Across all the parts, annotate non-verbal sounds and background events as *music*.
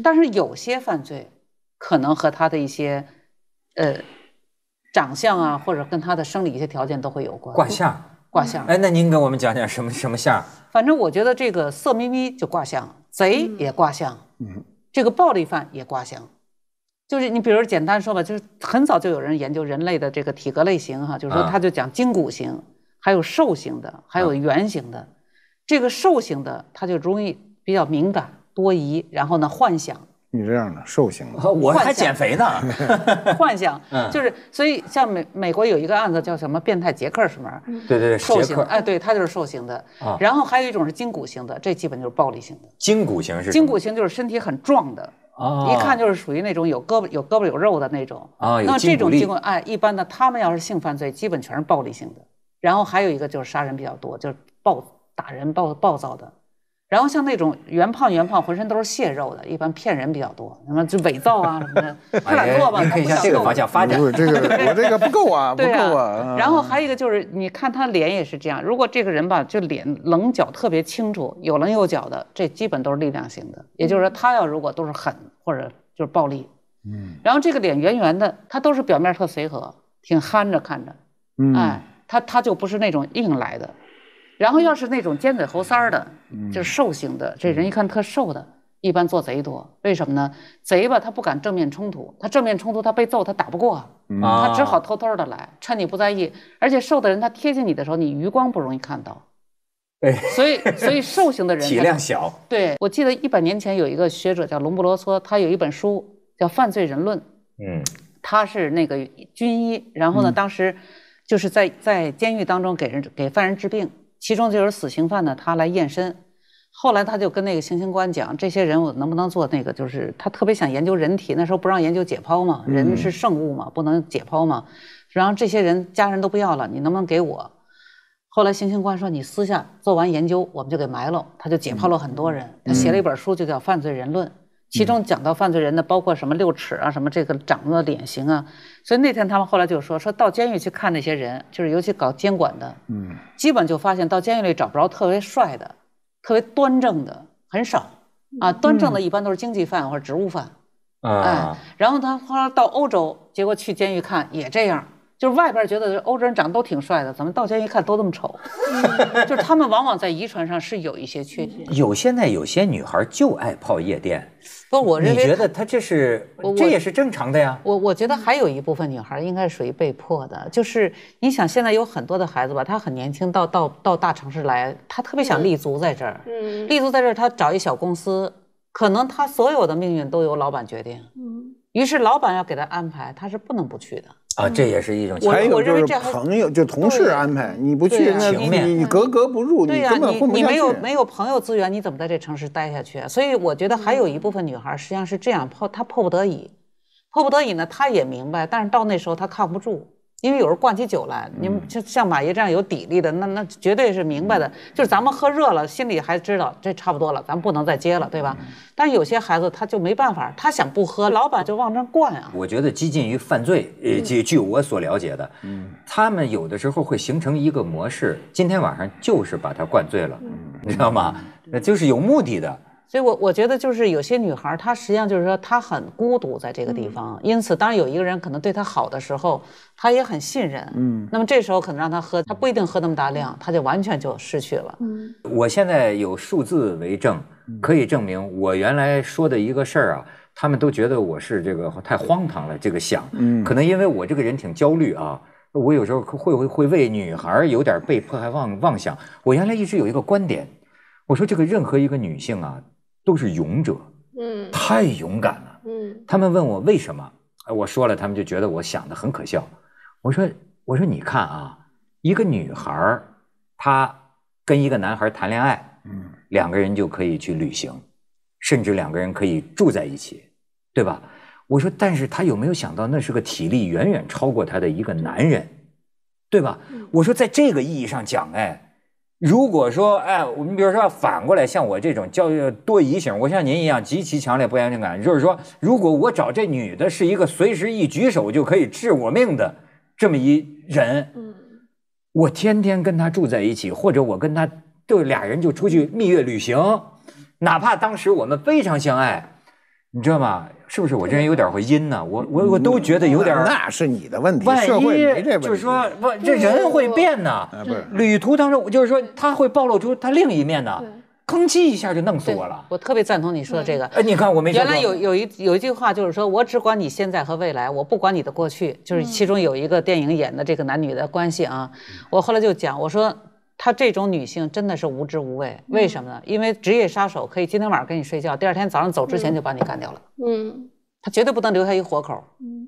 但是有些犯罪，可能和他的一些，呃，长相啊，或者跟他的生理一些条件都会有关。卦象，卦象。哎，那您给我们讲讲什么什么象？反正我觉得这个色眯眯就卦象，贼也卦象。嗯，这个暴力犯也卦象。就是你比如简单说吧，就是很早就有人研究人类的这个体格类型，哈，就是说他就讲筋骨型，还有兽型的，还有圆型的。这个兽型的他就容易比较敏感。多疑，然后呢，幻想。你这样的瘦型的，*laughs* 我还减肥呢。幻想，*laughs* 就是所以像美美国有一个案子叫什么变态杰克什么？对对对，瘦型。哎，对他就是瘦型的。然后还有一种是筋骨型的，这基本就是暴力型的。筋骨型是？筋骨型就是身体很壮的，一看就是属于那种有胳膊、有胳膊、有肉的那种。啊，那这种情况，哎，一般的他们要是性犯罪，基本全是暴力性的。然后还有一个就是杀人比较多，就是暴打人暴暴躁的。然后像那种圆胖圆胖、浑身都是蟹肉的，一般骗人比较多。什么就伪造啊什么的，*laughs* 快点做吧。这个我讲发展，我这个不够啊，不够啊。然后还有一个就是，你看他脸也是这样。如果这个人吧，就脸棱角特别清楚，有棱有角的，这基本都是力量型的。也就是说，他要如果都是狠或者就是暴力，嗯。然后这个脸圆圆的，他都是表面特随和，挺憨着看着，嗯。他他就不是那种硬来的。然后要是那种尖嘴猴腮儿的，就是瘦型的，这人一看特瘦的，一般做贼多。为什么呢？贼吧，他不敢正面冲突，他正面冲突他被揍，他打不过，他只好偷偷的来，趁你不在意。而且瘦的人他贴近你的时候，你余光不容易看到。对，所以 *laughs* 所以瘦型的人体量小。对，我记得一百年前有一个学者叫隆布罗梭，他有一本书叫《犯罪人论》。嗯，他是那个军医，然后呢，当时就是在在监狱当中给人给犯人治病。其中就有死刑犯呢，他来验身，后来他就跟那个行刑官讲，这些人我能不能做那个？就是他特别想研究人体，那时候不让研究解剖嘛，人是圣物嘛，不能解剖嘛。然后这些人家人都不要了，你能不能给我？后来行刑官说，你私下做完研究，我们就给埋了。他就解剖了很多人，他写了一本书，就叫《犯罪人论》。其中讲到犯罪人的包括什么六尺啊，什么这个长的脸型啊，所以那天他们后来就说，说到监狱去看那些人，就是尤其搞监管的，嗯，基本就发现到监狱里找不着特别帅的，特别端正的很少，啊，端正的一般都是经济犯或者职务犯，啊，然后他后来到欧洲，结果去监狱看也这样。就是外边觉得欧洲人长得都挺帅的，怎么到家一看都这么丑？*laughs* 就是他们往往在遗传上是有一些缺陷。有现在有些女孩就爱泡夜店，不，我认为你觉得她这是这也是正常的呀。我我觉得还有一部分女孩应该是属于被迫的，就是你想现在有很多的孩子吧，他很年轻，到到到大城市来，他特别想立足在这儿，嗯，立足在这儿，他找一小公司，可能他所有的命运都由老板决定，嗯，于是老板要给他安排，他是不能不去的。啊，这也是一种。还有就是朋友，就同事安排，你不去情你你格格不入，你根本混不下去。没有没有朋友资源，你怎么在这城市待下去所以我觉得还有一部分女孩实际上是这样，迫她迫不得已，迫不得已呢，她也明白，但是到那时候她扛不住。因为有人灌起酒来，你们就像马爷这样有底力的，那那绝对是明白的。就是咱们喝热了，心里还知道这差不多了，咱们不能再接了，对吧？但有些孩子他就没办法，他想不喝，老板就往那灌啊。我觉得接近于犯罪。呃，据据我所了解的，嗯，他们有的时候会形成一个模式，今天晚上就是把他灌醉了，你知道吗？那就是有目的的。所以，我我觉得就是有些女孩她实际上就是说她很孤独在这个地方。因此，当然有一个人可能对她好的时候，她也很信任。嗯。那么这时候可能让她喝，她不一定喝那么大量，她就完全就失去了。嗯。我现在有数字为证，可以证明我原来说的一个事儿啊，他们都觉得我是这个太荒唐了，这个想。嗯。可能因为我这个人挺焦虑啊，我有时候会会会为女孩儿有点被迫害妄妄想。我原来一直有一个观点，我说这个任何一个女性啊。都是勇者，嗯，太勇敢了，嗯。他们问我为什么，我说了，他们就觉得我想的很可笑。我说，我说你看啊，一个女孩，她跟一个男孩谈恋爱，嗯，两个人就可以去旅行，甚至两个人可以住在一起，对吧？我说，但是她有没有想到，那是个体力远远超过她的一个男人，对吧？我说，在这个意义上讲，哎。如果说，哎，我们比如说反过来，像我这种教育多疑型，我像您一样极其强烈不安全感，就是说，如果我找这女的是一个随时一举手就可以治我命的这么一人，嗯，我天天跟他住在一起，或者我跟他就俩人就出去蜜月旅行，哪怕当时我们非常相爱，你知道吗？是不是我这人有点会阴呢？我我我都觉得有点，那是你的问题。万一就是说，这人会变呢？不是，旅途当中就是说他会暴露出他另一面呢。吭叽一下就弄死我了。我特别赞同你说的这个。哎，你看我没原来有有一有一句话就是说，我只管你现在和未来，我不管你的过去。就是其中有一个电影演的这个男女的关系啊，我后来就讲我说。她这种女性真的是无知无畏，为什么呢？因为职业杀手可以今天晚上跟你睡觉，第二天早上走之前就把你干掉了。嗯，他绝对不能留下一活口。嗯，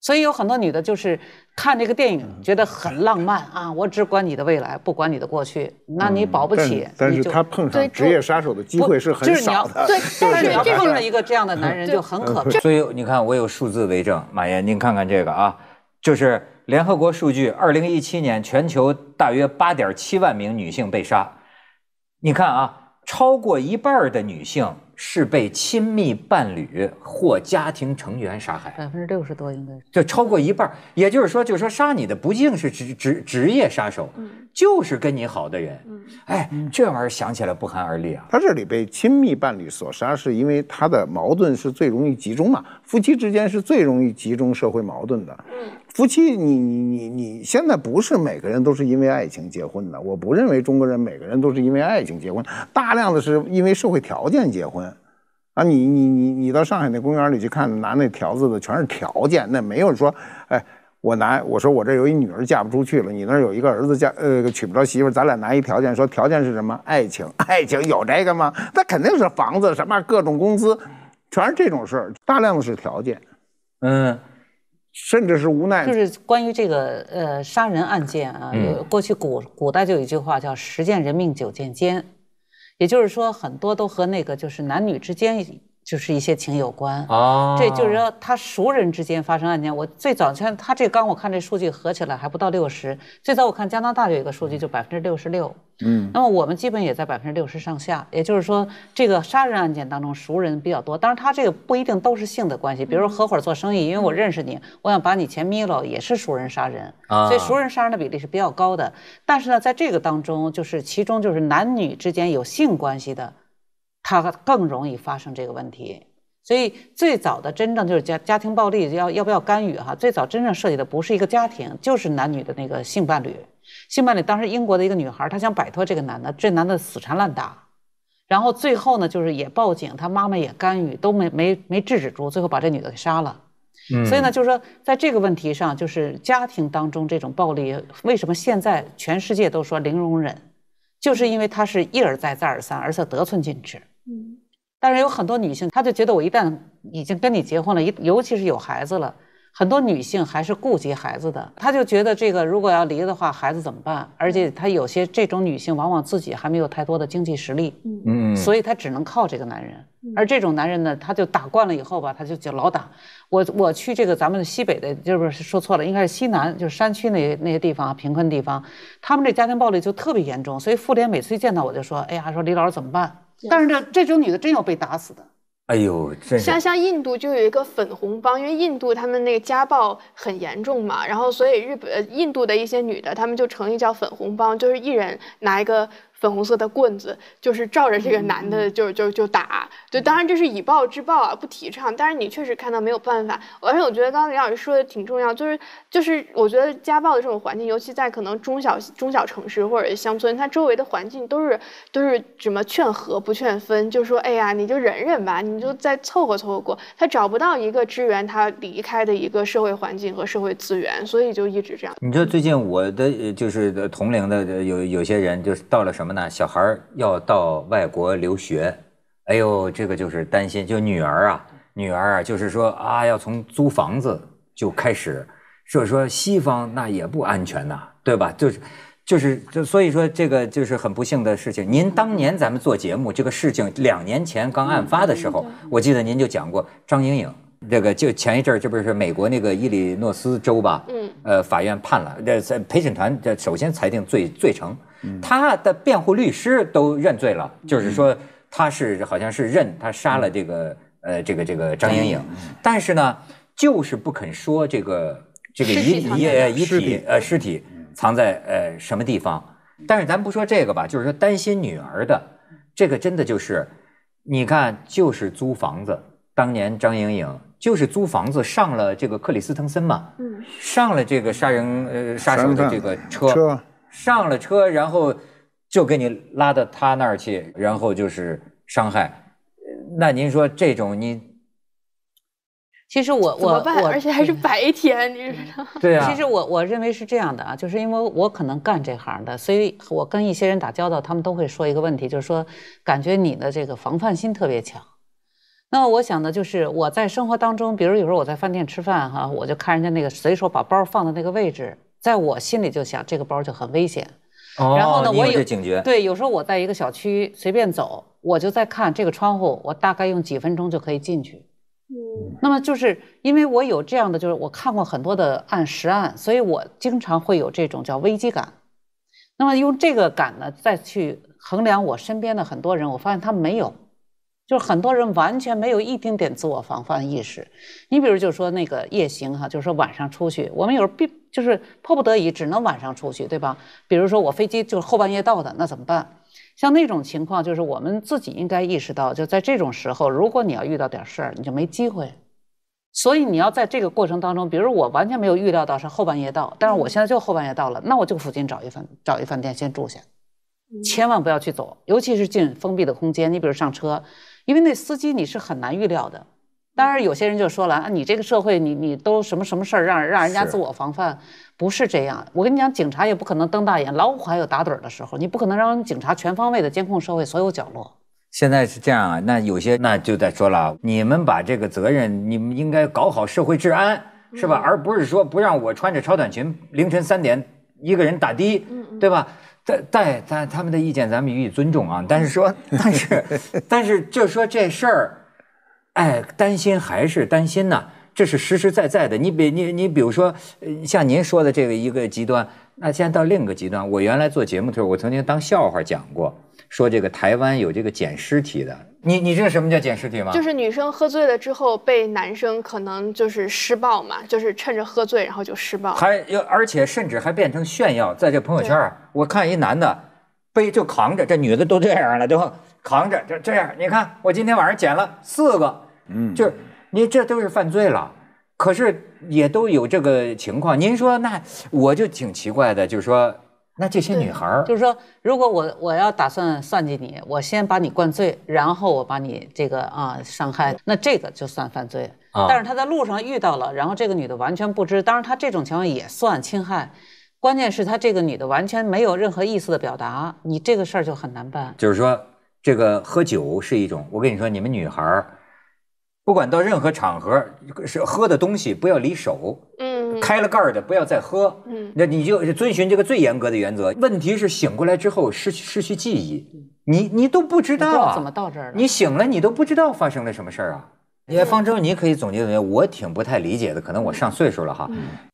所以有很多女的就是看这个电影觉得很浪漫啊，我只管你的未来，不管你的过去。那你保不起。但是她碰上职业杀手的机会是很少的。对，*laughs* 就是你碰上一个这样的男人就很可怕。所以你看，我有数字为证，马岩，您看看这个啊。就是联合国数据，二零一七年全球大约八点七万名女性被杀。你看啊，超过一半的女性是被亲密伴侣或家庭成员杀害，百分之六十多应该。是。就超过一半，也就是说，就是说杀你的不净是职职职业杀手，就是跟你好的人。哎，这玩意儿想起来不寒而栗啊！他这里被亲密伴侣所杀，是因为他的矛盾是最容易集中嘛。夫妻之间是最容易集中社会矛盾的。嗯，夫妻，你你你你现在不是每个人都是因为爱情结婚的。我不认为中国人每个人都是因为爱情结婚，大量的是因为社会条件结婚。啊，你你你你到上海那公园里去看拿那条子的，全是条件，那没有说，哎，我拿我说我这有一女儿嫁不出去了，你那有一个儿子嫁呃娶不着媳妇，咱俩拿一条件，说条件是什么？爱情？*laughs* 爱情有这个吗？那肯定是房子什么各种工资。全是这种事儿，大量的是条件，嗯，甚至是无奈。就是关于这个呃杀人案件啊，过去古古代就有一句话叫“十见人命九见奸”，也就是说很多都和那个就是男女之间。就是一些情有关啊，这就是说他熟人之间发生案件。我最早像他这刚我看这数据合起来还不到六十，最早我看加拿大有一个数据就百分之六十六，嗯，那么我们基本也在百分之六十上下。也就是说，这个杀人案件当中熟人比较多。当然，他这个不一定都是性的关系，比如合伙做生意，因为我认识你，我想把你钱眯了，也是熟人杀人，所以熟人杀人的比例是比较高的。但是呢，在这个当中，就是其中就是男女之间有性关系的。他更容易发生这个问题，所以最早的真正就是家家庭暴力要要不要干预哈？最早真正涉及的不是一个家庭，就是男女的那个性伴侣。性伴侣当时英国的一个女孩，她想摆脱这个男的，这男的死缠烂打，然后最后呢，就是也报警，她妈妈也干预，都没没没制止住，最后把这女的给杀了。所以呢，就是说在这个问题上，就是家庭当中这种暴力，为什么现在全世界都说零容忍，就是因为它是一而再再而三，而且得寸进尺。嗯，但是有很多女性，她就觉得我一旦已经跟你结婚了，尤其是有孩子了，很多女性还是顾及孩子的，她就觉得这个如果要离的话，孩子怎么办？而且她有些这种女性，往往自己还没有太多的经济实力，嗯，所以她只能靠这个男人。而这种男人呢，他就打惯了以后吧，他就就老打我。我去这个咱们西北的，就是说错了，应该是西南，就是山区那些那些地方啊，贫困地方，他们这家庭暴力就特别严重。所以妇联每次见到我就说，哎呀，说李老师怎么办？但是这这种女的真要被打死的，哎呦，像像印度就有一个粉红帮，因为印度他们那个家暴很严重嘛，然后所以日本印度的一些女的，他们就成立叫粉红帮，就是一人拿一个。粉红色的棍子就是照着这个男的就就就打，对，当然这是以暴制暴啊，不提倡。但是你确实看到没有办法。而且我觉得刚刚李老师说的挺重要，就是就是我觉得家暴的这种环境，尤其在可能中小中小城市或者乡村，它周围的环境都是都是什么劝和不劝分，就说哎呀你就忍忍吧，你就再凑合凑合过。他找不到一个支援他离开的一个社会环境和社会资源，所以就一直这样。你知道最近我的就是同龄的有有些人就是到了什么？那小孩要到外国留学，哎呦，这个就是担心，就女儿啊，女儿啊，就是说啊，要从租房子就开始，就是说西方那也不安全呐，对吧？就是，就是，就所以说这个就是很不幸的事情。您当年咱们做节目，这个事情两年前刚案发的时候，我记得您就讲过张莹莹，这个就前一阵儿这不是美国那个伊利诺斯州吧？嗯，呃，法院判了，这陪审团这首先裁定罪罪成。他的辩护律师都认罪了，就是说他是好像是认他杀了这个呃这个这个张莹莹，但是呢就是不肯说这个这个遗遗遗体呃尸体藏在呃什么地方。但是咱不说这个吧，就是说担心女儿的这个真的就是，你看就是租房子，当年张莹莹就是租房子上了这个克里斯滕森嘛，上了这个杀人呃杀手的这个车。上了车，然后就给你拉到他那儿去，然后就是伤害。那您说这种你，其实我我我，而且还是白天，你知道吗？对其实我我认为是这样的啊，就是因为我可能干这行的，所以我跟一些人打交道，他们都会说一个问题，就是说感觉你的这个防范心特别强。那我想呢，就是我在生活当中，比如有时候我在饭店吃饭哈，我就看人家那个随手把包放在那个位置。在我心里就想，这个包就很危险。哦，你有警觉。对，有时候我在一个小区随便走，我就在看这个窗户，我大概用几分钟就可以进去。嗯，那么就是因为我有这样的，就是我看过很多的案实案，所以我经常会有这种叫危机感。那么用这个感呢，再去衡量我身边的很多人，我发现他们没有。就是很多人完全没有一丁点自我防范意识，你比如就说那个夜行哈，就是说晚上出去，我们有时候必就是迫不得已只能晚上出去，对吧？比如说我飞机就是后半夜到的，那怎么办？像那种情况，就是我们自己应该意识到，就在这种时候，如果你要遇到点事儿，你就没机会。所以你要在这个过程当中，比如我完全没有预料到是后半夜到，但是我现在就后半夜到了，那我就附近找一饭找一饭店先住下，千万不要去走，尤其是进封闭的空间，你比如上车。因为那司机你是很难预料的，当然有些人就说了啊，你这个社会你你都什么什么事儿让让人家自我防范，不是这样。我跟你讲，警察也不可能瞪大眼，老虎还有打盹儿的时候，你不可能让警察全方位的监控社会所有角落。现在是这样啊，那有些那就得说了，你们把这个责任，你们应该搞好社会治安，是吧？而不是说不让我穿着超短裙凌晨三点一个人打的，对吧？但但他们的意见咱们予以尊重啊，但是说，但是，*laughs* 但是就说这事儿，哎，担心还是担心呢，这是实实在在的。你比你你比如说，像您说的这个一个极端，那现在到另一个极端，我原来做节目的时候，我曾经当笑话讲过。说这个台湾有这个捡尸体的，你你知道什么叫捡尸体吗？就是女生喝醉了之后被男生可能就是施暴嘛，就是趁着喝醉然后就施暴，还要而且甚至还变成炫耀，在这朋友圈啊。我看一男的背就扛着这女的都这样了，都扛着就这样，你看我今天晚上捡了四个，嗯，就是你这都是犯罪了，可是也都有这个情况。您说那我就挺奇怪的，就是说。那这些女孩儿，就是说，如果我我要打算算计你，我先把你灌醉，然后我把你这个啊伤害，那这个就算犯罪。但是他在路上遇到了，然后这个女的完全不知，当然他这种情况也算侵害，关键是他这个女的完全没有任何意思的表达，你这个事儿就很难办。就是说，这个喝酒是一种，我跟你说，你们女孩儿，不管到任何场合，是喝的东西不要离手。开了盖儿的不要再喝，那你就遵循这个最严格的原则。问题是醒过来之后失失去记忆，你你都不知道怎么到这儿你醒了你都不知道发生了什么事儿啊！你看方舟，你可以总结总结，我挺不太理解的，可能我上岁数了哈。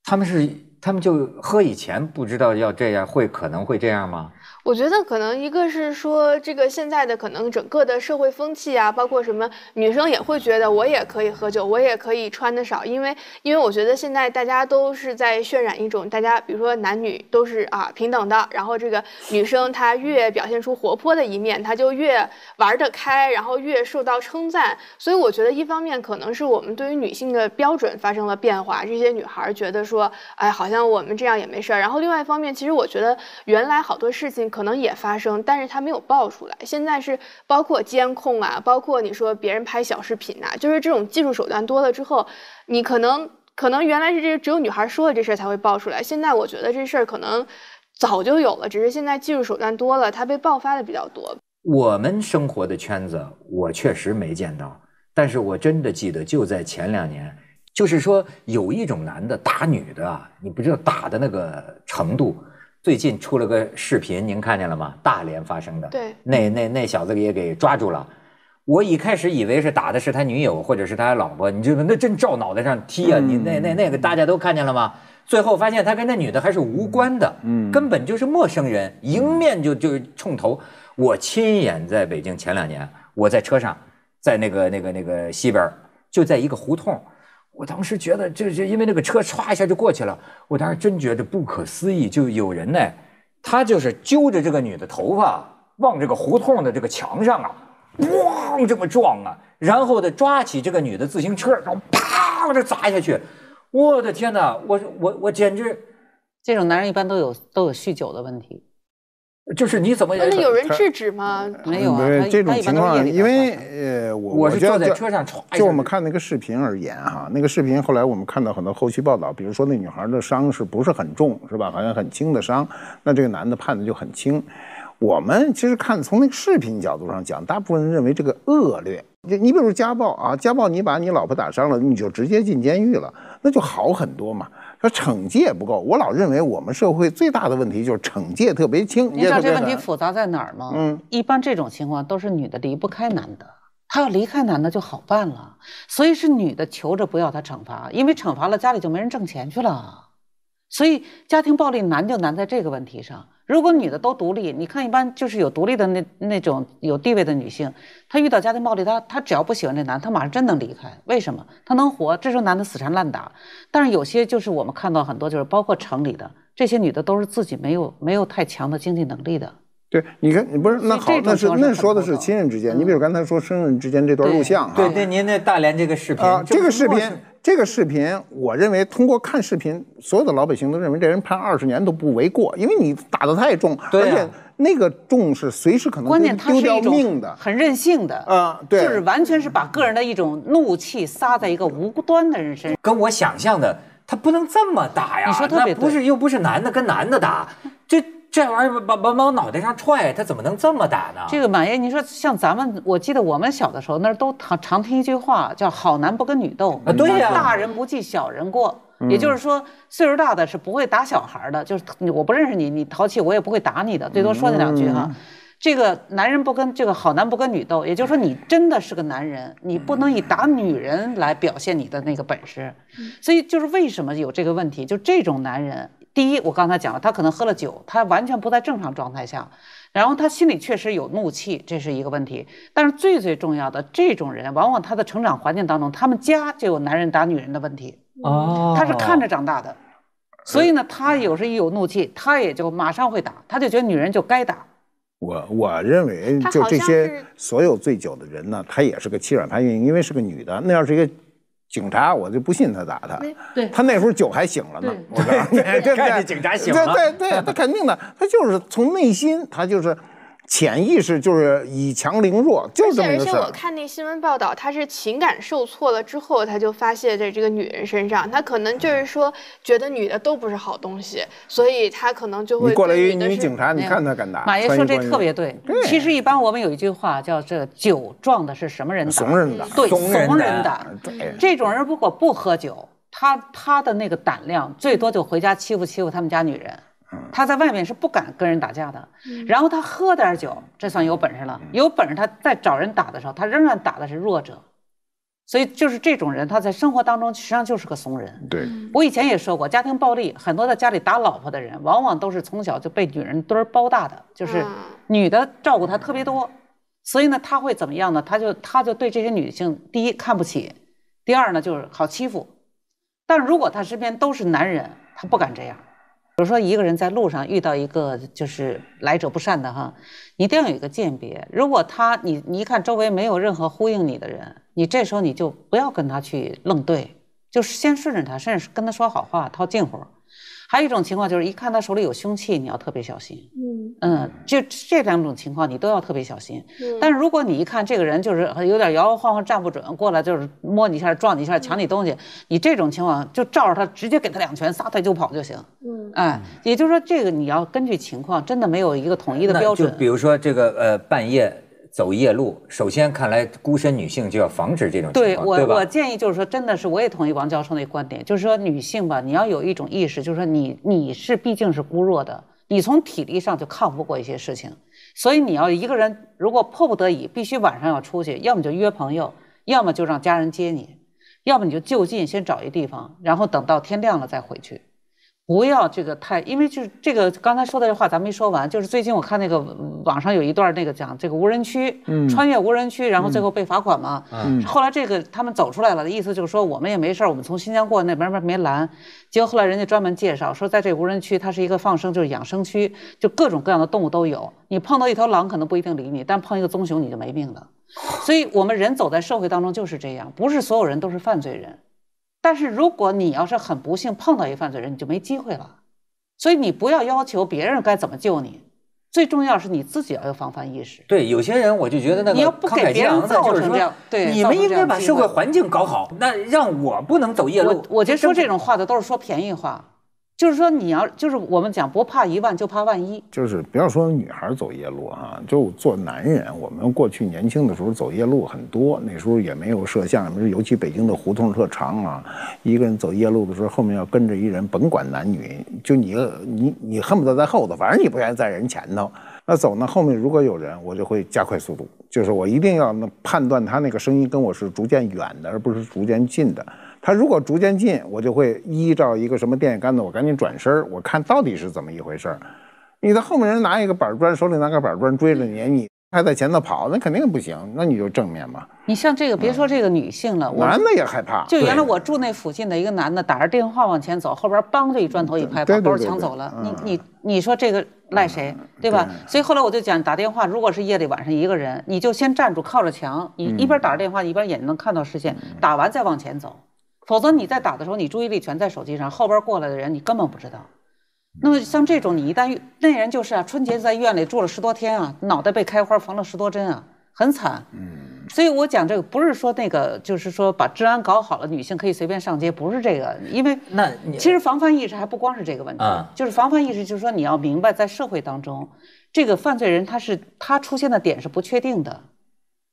他们是他们就喝以前不知道要这样，会可能会这样吗？我觉得可能一个是说这个现在的可能整个的社会风气啊，包括什么女生也会觉得我也可以喝酒，我也可以穿得少，因为因为我觉得现在大家都是在渲染一种大家，比如说男女都是啊平等的，然后这个女生她越表现出活泼的一面，她就越玩得开，然后越受到称赞。所以我觉得一方面可能是我们对于女性的标准发生了变化，这些女孩儿觉得说哎好像我们这样也没事儿。然后另外一方面，其实我觉得原来好多事情。可能也发生，但是他没有爆出来。现在是包括监控啊，包括你说别人拍小视频呐，就是这种技术手段多了之后，你可能可能原来是这只有女孩说了这事儿才会爆出来。现在我觉得这事儿可能早就有了，只是现在技术手段多了，它被爆发的比较多。我们生活的圈子我确实没见到，但是我真的记得就在前两年，就是说有一种男的打女的，你不知道打的那个程度。最近出了个视频，您看见了吗？大连发生的，对，那那那小子也给抓住了。我一开始以为是打的是他女友或者是他老婆，你就那真照脑袋上踢啊！你那那那个大家都看见了吗？最后发现他跟那女的还是无关的，嗯，根本就是陌生人，迎面就就冲头。我亲眼在北京前两年，我在车上，在那个那个那个西边，就在一个胡同。我当时觉得，就是因为那个车唰一下就过去了，我当时真觉得不可思议。就有人呢，他就是揪着这个女的头发，往这个胡同的这个墙上啊，咣这么撞啊，然后呢抓起这个女的自行车，然后啪这砸下去。我的天哪，我我我简直！这种男人一般都有都有酗酒的问题。就是你怎么？那有人制止吗？没有啊。对这种情况，因为呃，我我是坐在车上，就我们看那个视频而言哈，那个视频后来我们看到很多后续报道，比如说那女孩的伤是不是很重，是吧？好像很轻的伤，那这个男的判的就很轻。我们其实看从那个视频角度上讲，大部分人认为这个恶劣。你你比如家暴啊，家暴你把你老婆打伤了，你就直接进监狱了，那就好很多嘛。惩戒不够，我老认为我们社会最大的问题就是惩戒特别轻。你知道这问题复杂在哪儿吗？嗯，一般这种情况都是女的离不开男的，她要离开男的就好办了，所以是女的求着不要他惩罚，因为惩罚了家里就没人挣钱去了。所以家庭暴力难就难在这个问题上。如果女的都独立，你看一般就是有独立的那那种有地位的女性，她遇到家庭暴力，她她只要不喜欢这男，她马上真能离开。为什么？她能活。这时候男的死缠烂打，但是有些就是我们看到很多就是包括城里的这些女的都是自己没有没有太强的经济能力的。对，你看你不是那好那是那说的是亲人之间，你比如刚才说生人之间这段录像啊。对对，您那大连这个视频啊，这个视频。这个视频，我认为通过看视频，所有的老百姓都认为这人判二十年都不为过，因为你打得太重，而且那个重是随时可能丢掉命的，很任性的，嗯，对，就是完全是把个人的一种怒气撒在一个无端的人身，上。跟我想象的他不能这么打呀，你说特别对，不是又不是男的跟男的打，这。这玩意儿往往脑袋上踹，他怎么能这么打呢？这个马爷，你说像咱们，我记得我们小的时候，那儿都常常听一句话，叫“好男不跟女斗”，对呀，大人不计小人过，也就是说，岁数大的是不会打小孩的，就是我不认识你，你淘气，我也不会打你的，最多说你两句哈。这个男人不跟这个好男不跟女斗，也就是说，你真的是个男人，你不能以打女人来表现你的那个本事，所以就是为什么有这个问题，就这种男人。第一，我刚才讲了，他可能喝了酒，他完全不在正常状态下。然后他心里确实有怒气，这是一个问题。但是最最重要的，这种人往往他的成长环境当中，他们家就有男人打女人的问题。哦。他是看着长大的，所以呢，他有时一有怒气，他也就马上会打，他就觉得女人就该打。我我认为就这些所有醉酒的人呢，他也是个欺软怕硬，因为是个女的，那要是一个。警察，我就不信他打他，他那时候酒还醒了呢，对告 *laughs* 对对看见警察醒了，对对，他肯定的，他就是从内心，他就是。潜意识就是以强凌弱，就这么而且我看那新闻报道，他是情感受挫了之后，他就发泄在这个女人身上。他可能就是说，觉得女的都不是好东西，所以他可能就会。过来一女警察，你看他敢打？马爷说这特别对。其实一般我们有一句话叫“这酒撞的是什么人胆？怂人胆，对，怂人的胆。这种人如果不喝酒，他他的那个胆量最多就回家欺负欺负他们家女人。”他在外面是不敢跟人打架的，然后他喝点酒，这算有本事了。有本事，他在找人打的时候，他仍然打的是弱者。所以就是这种人，他在生活当中实际上就是个怂人。对我以前也说过，家庭暴力很多，在家里打老婆的人，往往都是从小就被女人堆儿包大的，就是女的照顾他特别多。所以呢，他会怎么样呢？他就他就对这些女性，第一看不起，第二呢就是好欺负。但如果他身边都是男人，他不敢这样。比如说，一个人在路上遇到一个就是来者不善的哈，一定要有一个鉴别。如果他你你一看周围没有任何呼应你的人，你这时候你就不要跟他去愣对，就是先顺着他，甚至跟他说好话，套近乎。还有一种情况就是，一看他手里有凶器，你要特别小心。嗯嗯，就这两种情况，你都要特别小心。但是如果你一看这个人就是有点摇摇晃晃站不准，过来就是摸你一下、撞你一下、抢你东西，你这种情况就照着他直接给他两拳，撒腿就跑就行。嗯，哎，也就是说，这个你要根据情况，真的没有一个统一的标准。就比如说这个，呃，半夜。走夜路，首先看来孤身女性就要防止这种情况，对我我建议就是说，真的是我也同意王教授那观点，就是说女性吧，你要有一种意识，就是说你你是毕竟是孤弱的，你从体力上就抗不过一些事情，所以你要一个人如果迫不得已必须晚上要出去，要么就约朋友，要么就让家人接你，要么你就就近先找一地方，然后等到天亮了再回去。不要这个太，因为就是这个刚才说的这话咱没说完，就是最近我看那个网上有一段那个讲这个无人区，嗯，穿越无人区，然后最后被罚款嘛，嗯，后来这个他们走出来了，的意思就是说我们也没事儿，我们从新疆过那边边没拦，结果后来人家专门介绍说，在这无人区它是一个放生就是养生区，就各种各样的动物都有，你碰到一头狼可能不一定理你，但碰一个棕熊你就没命了，所以我们人走在社会当中就是这样，不是所有人都是犯罪人。但是如果你要是很不幸碰到一个犯罪人，你就没机会了，所以你不要要求别人该怎么救你，最重要是你自己要有防范意识。对，有些人我就觉得那个不给，激昂的，就样，对，你们应该把社会环境搞好，那让我不能走夜路。我觉得说这种话的都是说便宜话。就是说，你要就是我们讲不怕一万，就怕万一。就是不要说女孩走夜路啊，就做男人。我们过去年轻的时候走夜路很多，那时候也没有摄像，尤其北京的胡同特长啊。一个人走夜路的时候，后面要跟着一人，甭管男女，就你你你恨不得在后头，反正你不愿意在人前头。那走呢，后面如果有人，我就会加快速度，就是我一定要判断他那个声音跟我是逐渐远的，而不是逐渐近的。他如果逐渐近，我就会依照一个什么电线杆子，我赶紧转身儿，我看到底是怎么一回事儿。你的后面人拿一个板砖，手里拿个板砖追着你，你还在前头跑，那肯定不行。那你就正面嘛。你像这个，别说这个女性了，男的也害怕。就原来我住那附近的一个男的，打着电话往前走，后边梆就一砖头一拍，把包抢走了。你你你说这个赖谁，对吧？所以后来我就讲，打电话如果是夜里晚上一个人，你就先站住靠着墙，你一边打着电话，一边眼睛能看到视线，打完再往前走。否则你在打的时候，你注意力全在手机上，后边过来的人你根本不知道。那么像这种，你一旦那人就是啊，春节在医院里住了十多天啊，脑袋被开花缝了十多针啊，很惨。嗯，所以我讲这个不是说那个，就是说把治安搞好了，女性可以随便上街，不是这个。因为那其实防范意识还不光是这个问题，就是防范意识就是说你要明白，在社会当中，这个犯罪人他是他出现的点是不确定的。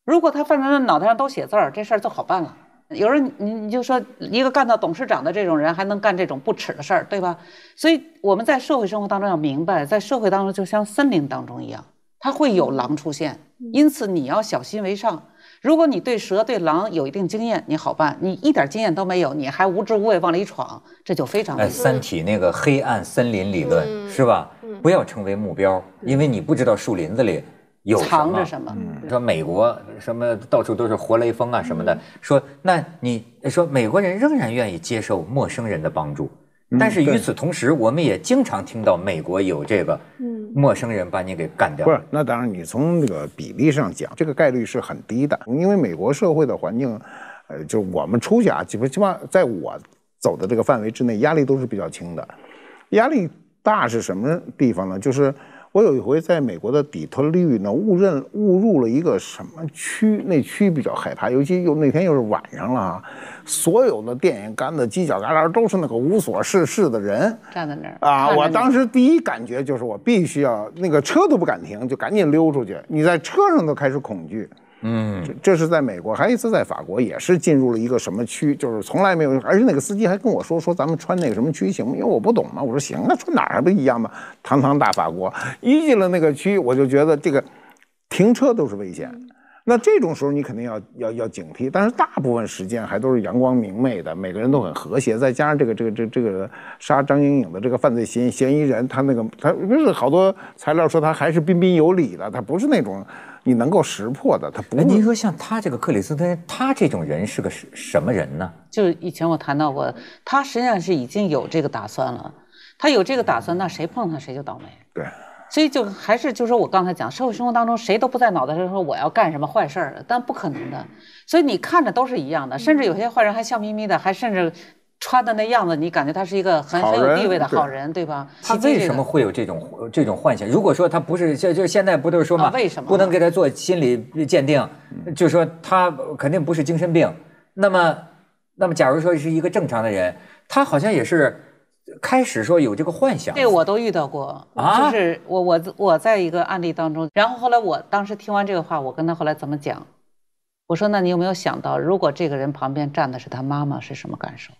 如果他犯罪人脑袋上都写字儿，这事儿就好办了。有时候你你就说一个干到董事长的这种人还能干这种不耻的事儿，对吧？所以我们在社会生活当中要明白，在社会当中就像森林当中一样，它会有狼出现，因此你要小心为上。如果你对蛇、对狼有一定经验，你好办；你一点经验都没有，你还无知无畏往里闯，这就非常。哎，《三体》那个黑暗森林理论是吧？不要成为目标，因为你不知道树林子里。藏着什么？说美国什么到处都是活雷锋啊什么的。说那你说美国人仍然愿意接受陌生人的帮助，但是与此同时，我们也经常听到美国有这个，嗯，陌生人把你给干掉。不是，那当然，你从这个比例上讲，这个概率是很低的，因为美国社会的环境，呃，就是我们出去啊，基本起码在我走的这个范围之内，压力都是比较轻的。压力大是什么地方呢？就是。我有一回在美国的底特律呢，误认误入了一个什么区，那区比较害怕，尤其又那天又是晚上了啊，所有的电线杆子犄角旮旯都是那个无所事事的人站在那儿啊，我当时第一感觉就是我必须要那个车都不敢停，就赶紧溜出去，你在车上都开始恐惧。嗯，这这是在美国，还有一次在法国，也是进入了一个什么区，就是从来没有，而且那个司机还跟我说说咱们穿那个什么区行吗？因为我不懂嘛。我说行那穿哪儿不一样吗？堂堂大法国，一进了那个区，我就觉得这个停车都是危险。那这种时候你肯定要要要警惕。但是大部分时间还都是阳光明媚的，每个人都很和谐。再加上这个这个这这个杀张莹颖的这个犯罪嫌疑嫌疑人，他那个他不是好多材料说他还是彬彬有礼的，他不是那种。你能够识破的，他不。您说像他这个克里斯汀，他这种人是个什什么人呢？就是以前我谈到过，他实际上是已经有这个打算了。他有这个打算，那谁碰他谁就倒霉。对。所以就还是就是我刚才讲，社会生活当中谁都不在脑袋上说我要干什么坏事儿，但不可能的。所以你看着都是一样的，甚至有些坏人还笑眯眯的，还甚至。穿的那样子，你感觉他是一个很很有地位的好人，对吧？他为什么会有这种这种幻想？如果说他不是，就就现在不都是说吗？为什么不能给他做心理鉴定？就是说他肯定不是精神病。那么，那么假如说是一个正常的人，他好像也是开始说有这个幻想。这我都遇到过，就是我我我在一个案例当中，然后后来我当时听完这个话，我跟他后来怎么讲？我说那你有没有想到，如果这个人旁边站的是他妈妈，是什么感受？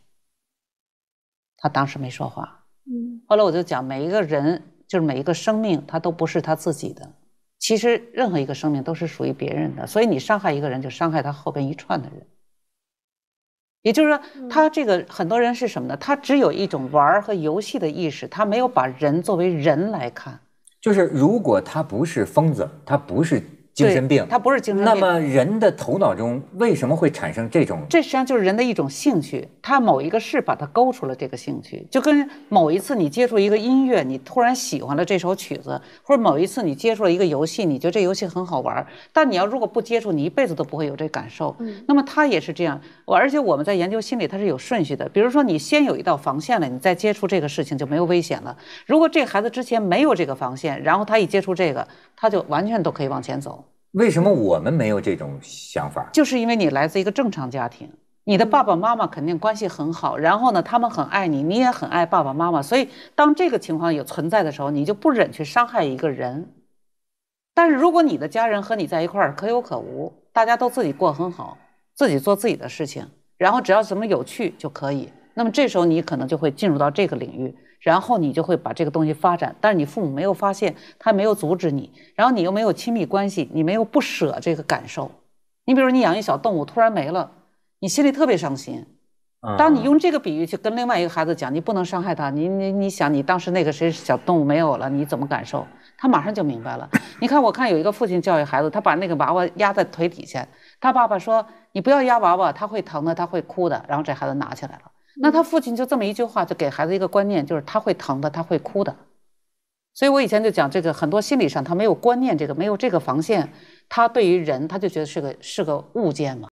他当时没说话，嗯，后来我就讲，每一个人就是每一个生命，他都不是他自己的，其实任何一个生命都是属于别人的，所以你伤害一个人，就伤害他后边一串的人，也就是说，他这个很多人是什么呢？他只有一种玩和游戏的意识，他没有把人作为人来看。就是如果他不是疯子，他不是。精神病，他不是精神病。那么人的头脑中为什么会产生这种？这实际上就是人的一种兴趣，他某一个事把它勾出了这个兴趣，就跟某一次你接触一个音乐，你突然喜欢了这首曲子，或者某一次你接触了一个游戏，你觉得这游戏很好玩。但你要如果不接触，你一辈子都不会有这感受。那么他也是这样，我而且我们在研究心理，它是有顺序的。比如说你先有一道防线了，你再接触这个事情就没有危险了。如果这孩子之前没有这个防线，然后他一接触这个，他就完全都可以往前走。为什么我们没有这种想法？就是因为你来自一个正常家庭，你的爸爸妈妈肯定关系很好，然后呢，他们很爱你，你也很爱爸爸妈妈，所以当这个情况有存在的时候，你就不忍去伤害一个人。但是如果你的家人和你在一块儿可有可无，大家都自己过很好，自己做自己的事情，然后只要什么有趣就可以，那么这时候你可能就会进入到这个领域。然后你就会把这个东西发展，但是你父母没有发现，他没有阻止你，然后你又没有亲密关系，你没有不舍这个感受。你比如你养一小动物突然没了，你心里特别伤心。当你用这个比喻去跟另外一个孩子讲，你不能伤害他，你你你想你当时那个谁小动物没有了，你怎么感受？他马上就明白了。你看，我看有一个父亲教育孩子，他把那个娃娃压在腿底下，他爸爸说你不要压娃娃，他会疼的，他会哭的。然后这孩子拿起来了。那他父亲就这么一句话，就给孩子一个观念，就是他会疼的，他会哭的。所以我以前就讲这个，很多心理上他没有观念，这个没有这个防线，他对于人他就觉得是个是个物件嘛。